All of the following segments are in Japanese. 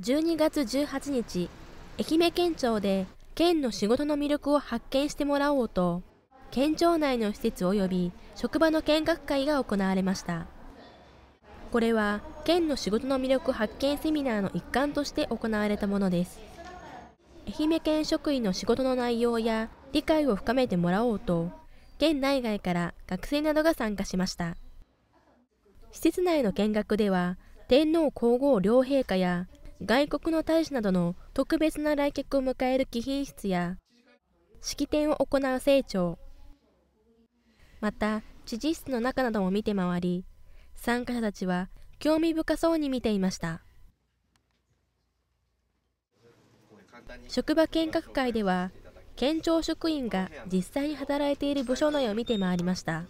12月18日、愛媛県庁で県の仕事の魅力を発見してもらおうと、県庁内の施設及び職場の見学会が行われました。これは県の仕事の魅力発見セミナーの一環として行われたものです。愛媛県職員の仕事の内容や理解を深めてもらおうと、県内外から学生などが参加しました。施設内の見学では、天皇皇后両陛下や外国の大使などの特別な来客を迎える貴賓室や式典を行う清張また知事室の中なども見て回り参加者たちは興味深そうに見ていました職場見学会では県庁職員が実際に働いている部署内を見て回りました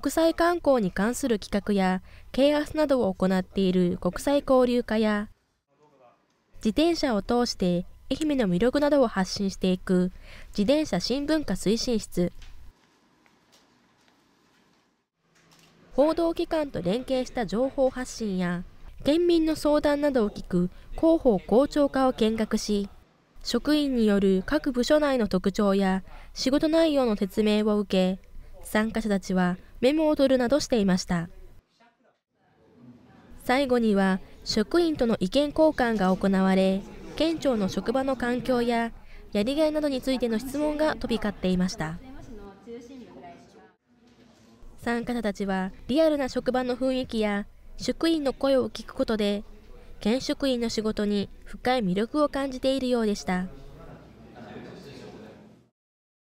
国際観光に関する企画や啓発などを行っている国際交流課や、自転車を通して愛媛の魅力などを発信していく自転車新聞化推進室、報道機関と連携した情報発信や、県民の相談などを聞く広報広聴課を見学し、職員による各部署内の特徴や仕事内容の説明を受け、参加者たちはメモを取るなどしていました最後には職員との意見交換が行われ県庁の職場の環境ややりがいなどについての質問が飛び交っていました参加者たちはリアルな職場の雰囲気や職員の声を聞くことで県職員の仕事に深い魅力を感じているようでした。